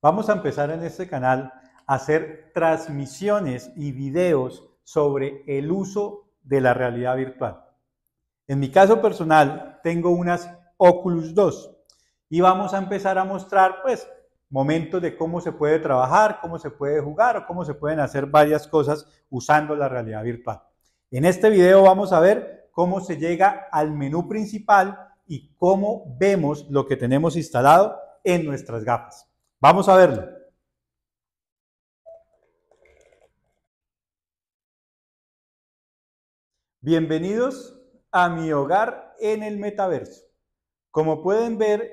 Vamos a empezar en este canal a hacer transmisiones y videos sobre el uso de la realidad virtual. En mi caso personal, tengo unas Oculus 2 y vamos a empezar a mostrar, pues, momentos de cómo se puede trabajar, cómo se puede jugar o cómo se pueden hacer varias cosas usando la realidad virtual. En este video vamos a ver cómo se llega al menú principal y cómo vemos lo que tenemos instalado en nuestras gafas. Vamos a verlo. Bienvenidos a mi hogar en el metaverso. Como pueden ver,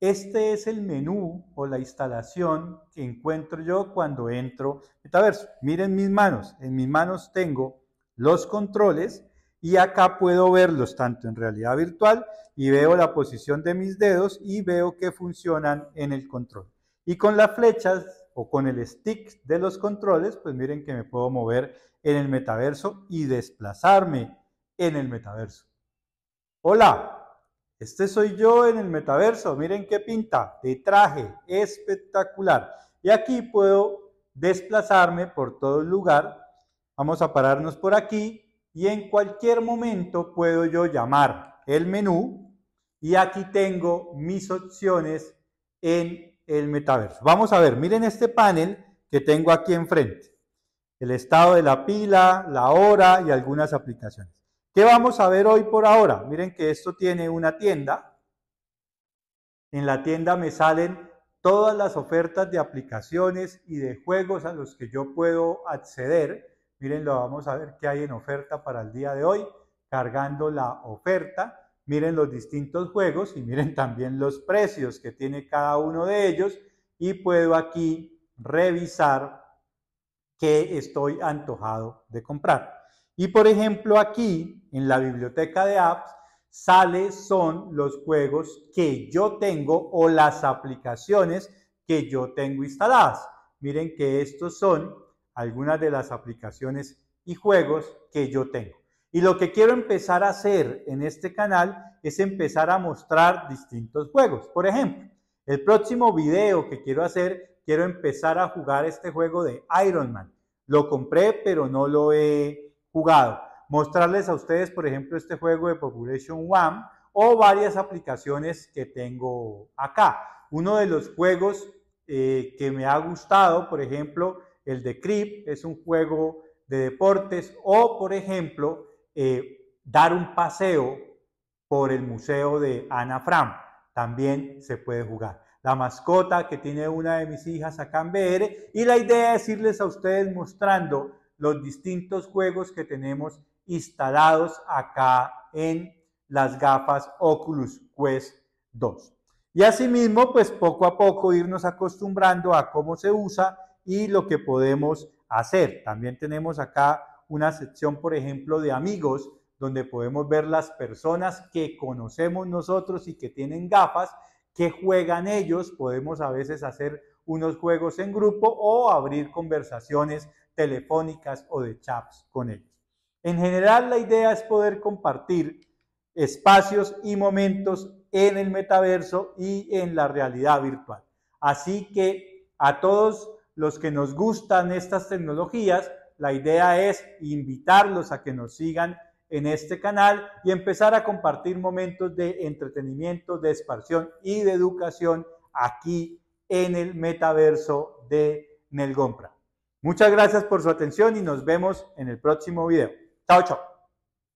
este es el menú o la instalación que encuentro yo cuando entro metaverso. Miren mis manos. En mis manos tengo los controles y acá puedo verlos tanto en realidad virtual y veo la posición de mis dedos y veo que funcionan en el control. Y con las flechas o con el stick de los controles, pues miren que me puedo mover en el metaverso y desplazarme en el metaverso. Hola, este soy yo en el metaverso. Miren qué pinta de traje espectacular. Y aquí puedo desplazarme por todo el lugar. Vamos a pararnos por aquí y en cualquier momento puedo yo llamar el menú y aquí tengo mis opciones en el metaverso. Vamos a ver, miren este panel que tengo aquí enfrente. El estado de la pila, la hora y algunas aplicaciones. ¿Qué vamos a ver hoy por ahora? Miren que esto tiene una tienda. En la tienda me salen todas las ofertas de aplicaciones y de juegos a los que yo puedo acceder. Miren, lo vamos a ver qué hay en oferta para el día de hoy, cargando la oferta miren los distintos juegos y miren también los precios que tiene cada uno de ellos y puedo aquí revisar qué estoy antojado de comprar. Y por ejemplo aquí en la biblioteca de apps sale son los juegos que yo tengo o las aplicaciones que yo tengo instaladas. Miren que estos son algunas de las aplicaciones y juegos que yo tengo. Y lo que quiero empezar a hacer en este canal es empezar a mostrar distintos juegos. Por ejemplo, el próximo video que quiero hacer, quiero empezar a jugar este juego de Iron Man. Lo compré, pero no lo he jugado. Mostrarles a ustedes, por ejemplo, este juego de Population One o varias aplicaciones que tengo acá. Uno de los juegos eh, que me ha gustado, por ejemplo, el de Crip, es un juego de deportes, o por ejemplo, eh, dar un paseo por el museo de Ana Fram. También se puede jugar. La mascota que tiene una de mis hijas acá en BR. Y la idea es irles a ustedes mostrando los distintos juegos que tenemos instalados acá en las gafas Oculus Quest 2. Y asimismo, pues poco a poco irnos acostumbrando a cómo se usa y lo que podemos hacer. También tenemos acá una sección, por ejemplo, de amigos, donde podemos ver las personas que conocemos nosotros y que tienen gafas, que juegan ellos, podemos a veces hacer unos juegos en grupo o abrir conversaciones telefónicas o de chats con ellos. En general, la idea es poder compartir espacios y momentos en el metaverso y en la realidad virtual. Así que a todos los que nos gustan estas tecnologías, la idea es invitarlos a que nos sigan en este canal y empezar a compartir momentos de entretenimiento, de expansión y de educación aquí en el metaverso de Nelgompra. Muchas gracias por su atención y nos vemos en el próximo video. Chao, chao.